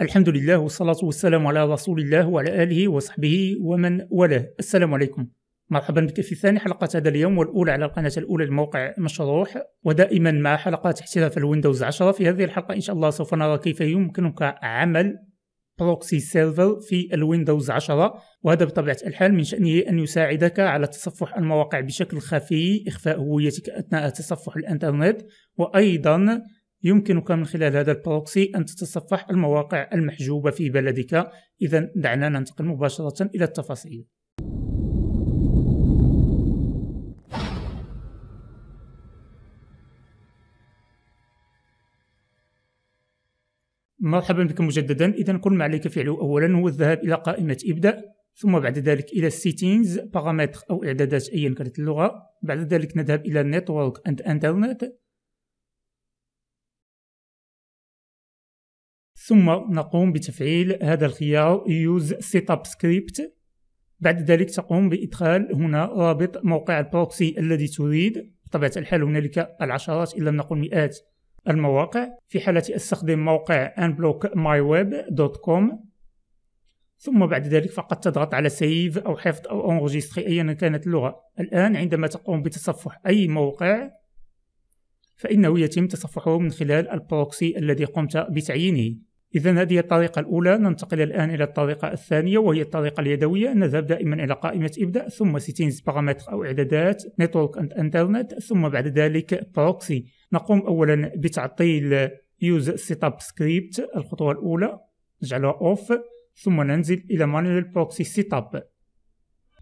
الحمد لله والصلاة والسلام على رسول الله وعلى آله وصحبه ومن والاه السلام عليكم مرحبا بك في ثاني حلقة هذا اليوم والأولى على القناة الأولى لموقع مشروح ودائما مع حلقات احتراف الويندوز 10 في هذه الحلقة إن شاء الله سوف نرى كيف يمكنك عمل بروكسي سيرفر في الويندوز 10 وهذا بطبيعة الحال من شأنه أن يساعدك على تصفح المواقع بشكل خفي إخفاء هويتك أثناء تصفح الإنترنت وأيضا يمكنك من خلال هذا البروكسي أن تتصفح المواقع المحجوبة في بلدك إذا دعنا ننتقل مباشرة إلى التفاصيل مرحبا بكم مجددا اذا كل ما عليك فعله اولا هو الذهاب الى قائمه ابدا ثم بعد ذلك الى Settings بارامتر او اعدادات ايا كانت اللغه بعد ذلك نذهب الى نتورك اند انترنت ثم نقوم بتفعيل هذا الخيار Use Setup Script بعد ذلك تقوم بإدخال هنا رابط موقع البروكسي الذي تريد بطبيعة الحال هنالك العشرات إن لم نقل مئات المواقع في حالة استخدم موقع unblockmyweb.com ثم بعد ذلك فقط تضغط على سيف أو حفظ أو انغجيستخي أيا كانت اللغة الآن عندما تقوم بتصفح أي موقع فإنه يتم تصفحه من خلال البروكسي الذي قمت بتعيينه إذا هذه الطريقة الأولى ننتقل الآن إلى الطريقة الثانية وهي الطريقة اليدوية نذهب دائما إلى قائمة إبدأ ثم سيتينز بارامتر أو إعدادات نتورك أند إنترنت ثم بعد ذلك بروكسي نقوم أولا بتعطيل يوز سيت اب سكريبت الخطوة الأولى نجعلها أوف ثم ننزل إلى مانوال بروكسي سيت اب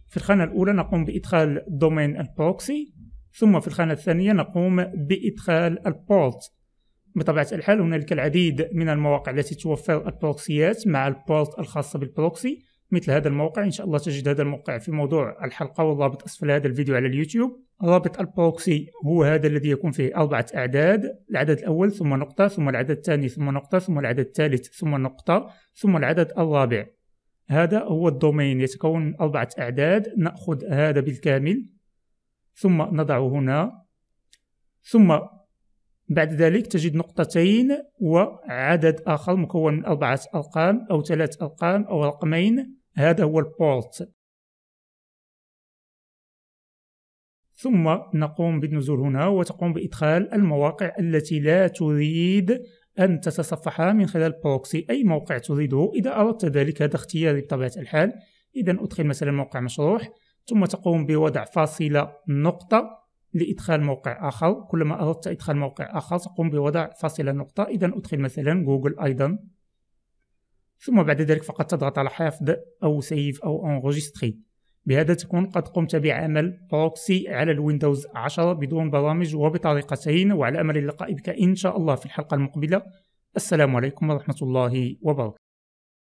في الخانة الأولى نقوم بإدخال دومين البروكسي ثم في الخانة الثانية نقوم بإدخال البورت بطبيعة الحال هنالك العديد من المواقع التي توفر البروكسيات مع البورت الخاصة بالبروكسي مثل هذا الموقع إن شاء الله تجد هذا الموقع في موضوع الحلقة والرابط أسفل هذا الفيديو على اليوتيوب رابط البروكسي هو هذا الذي يكون فيه أربعة أعداد العدد الأول ثم نقطة ثم العدد الثاني ثم نقطة ثم العدد الثالث ثم نقطة ثم العدد الرابع هذا هو الدومين يتكون من أربعة أعداد نأخذ هذا بالكامل ثم نضعه هنا ثم بعد ذلك تجد نقطتين وعدد آخر مكون من أربعة أرقام أو ثلاث أرقام أو رقمين هذا هو البورت ثم نقوم بالنزول هنا وتقوم بإدخال المواقع التي لا تريد أن تتصفحها من خلال بروكسي أي موقع تريده إذا أردت ذلك هذا اختياري بطبيعة الحال إذا أدخل مثلا موقع مشروح ثم تقوم بوضع فاصلة نقطة لإدخال موقع آخر كلما أردت إدخال موقع آخر تقوم بوضع فاصلة نقطة إذا أدخل مثلا جوجل أيضا ثم بعد ذلك فقط تضغط على حفظ أو سيف أو انغوجستري بهذا تكون قد قمت بعمل بروكسي على الويندوز 10 بدون برامج وبطريقتين وعلى أمل اللقاء بك إن شاء الله في الحلقة المقبلة السلام عليكم ورحمة الله وبركاته